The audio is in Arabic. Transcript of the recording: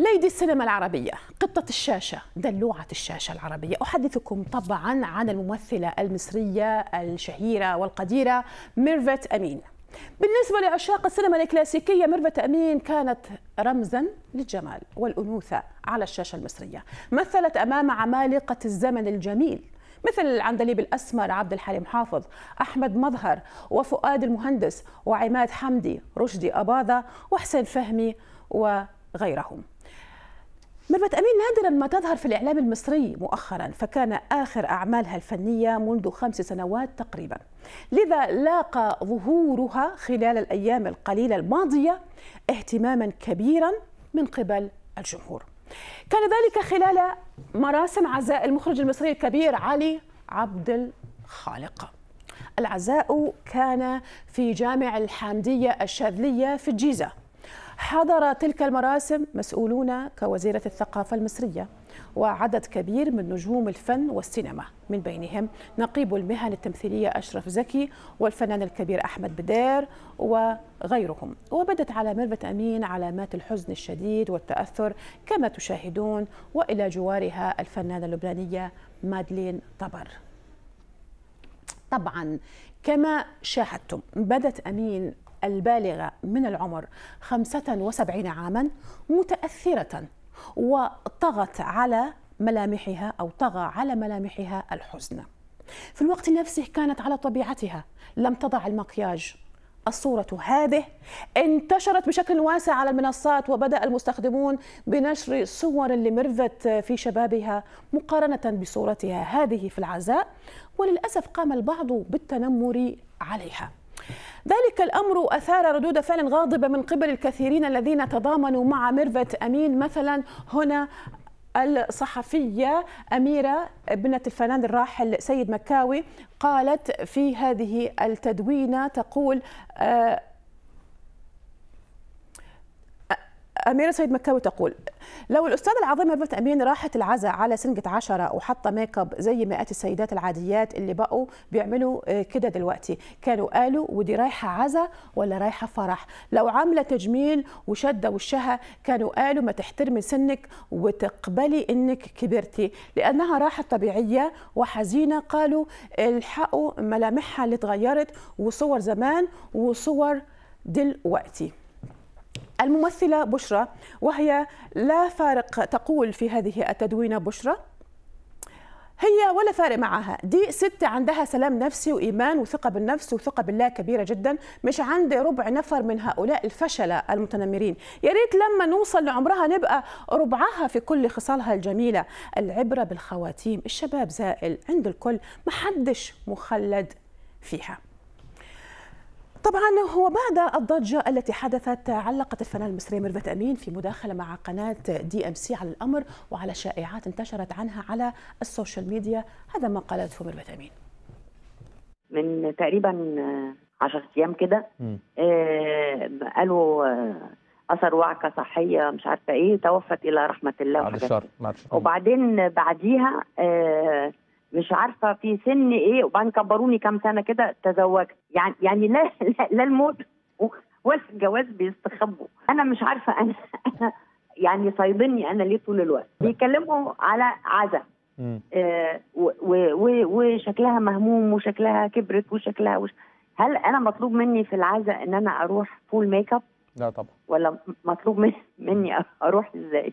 ليدي السينما العربية قطة الشاشة دلوعة الشاشة العربية أحدثكم طبعا عن الممثلة المصرية الشهيرة والقديرة ميرفت أمين بالنسبة لعشاق السينما الكلاسيكية ميرفت أمين كانت رمزا للجمال والأنوثة على الشاشة المصرية مثلت أمام عمالقة الزمن الجميل مثل العندليب الأسمر عبد الحليم حافظ أحمد مظهر وفؤاد المهندس وعماد حمدي رشدي أباظة وحسين فهمي وغيرهم مربت أمين نادرا ما تظهر في الإعلام المصري مؤخرا فكان آخر أعمالها الفنية منذ خمس سنوات تقريبا لذا لاقى ظهورها خلال الأيام القليلة الماضية اهتماما كبيرا من قبل الجمهور كان ذلك خلال مراسم عزاء المخرج المصري الكبير علي عبد الخالق العزاء كان في جامع الحامدية الشاذلية في الجيزة حضر تلك المراسم مسؤولون كوزيرة الثقافة المصرية وعدد كبير من نجوم الفن والسينما من بينهم نقيب المهن التمثيلية أشرف زكي والفنان الكبير أحمد بدير وغيرهم وبدت على مربة أمين علامات الحزن الشديد والتأثر كما تشاهدون وإلى جوارها الفنانة اللبنانية مادلين طبر طبعا كما شاهدتم بدت أمين البالغة من العمر 75 عاما متأثرة وطغت على ملامحها أو طغى على ملامحها الحزن في الوقت نفسه كانت على طبيعتها لم تضع المكياج الصورة هذه انتشرت بشكل واسع على المنصات وبدأ المستخدمون بنشر صور لمرفت في شبابها مقارنة بصورتها هذه في العزاء وللأسف قام البعض بالتنمر عليها ذلك الأمر أثار ردود فعل غاضبة من قبل الكثيرين الذين تضامنوا مع ميرفت أمين مثلا هنا الصحفية أميرة ابنة الفنان الراحل سيد مكاوي قالت في هذه التدوينة تقول آه، أميرة سيد مكاوي تقول لو الأستاذة العظيمة بنت أمين راحت العزاء على سنجة عشرة وحاطة ميك اب زي مئات السيدات العاديات اللي بقوا بيعملوا آه، كده دلوقتي كانوا قالوا ودي رايحة عزاء ولا رايحة فرح لو عاملة تجميل وشدة وشها كانوا قالوا ما تحترمي سنك وتقبلي إنك كبرتي لأنها راحت طبيعية وحزينة قالوا الحقوا ملامحها اللي اتغيرت وصور زمان وصور دلوقتي الممثلة بشرى وهي لا فارق تقول في هذه التدوينة بشرى هي ولا فارق معاها دي ست عندها سلام نفسي وإيمان وثقة بالنفس وثقة بالله كبيرة جدا مش عندي ربع نفر من هؤلاء الفشلة المتنمرين يا ريت لما نوصل لعمرها نبقى ربعها في كل خصالها الجميلة العبرة بالخواتيم الشباب زائل عند الكل محدش مخلد فيها طبعا هو بعد الضجة التي حدثت علقت الفنان المصري ميرفت أمين في مداخلة مع قناة دي أم سي على الأمر وعلى شائعات انتشرت عنها على السوشيال ميديا هذا ما قالته ميرفت أمين من تقريبا 10 أيام كده آه قالوا آه، اثر وعكه صحيه مش عارفه ايه توفت الى رحمه الله بعد وبعدين بعديها آه مش عارفه في سن ايه وبعدين كبروني كام سنه كده تزوجت يعني يعني لا لا, لا الموت ولا الجواز بيستخبوا انا مش عارفه انا, يعني صايدني انا ليه طول الوقت بيكلموا على عزا آه وشكلها مهموم وشكلها كبرت وشكلها وش... هل انا مطلوب مني في العزا ان انا اروح فول ميك اب لا طبعا ولا مطلوب مني اروح ازاي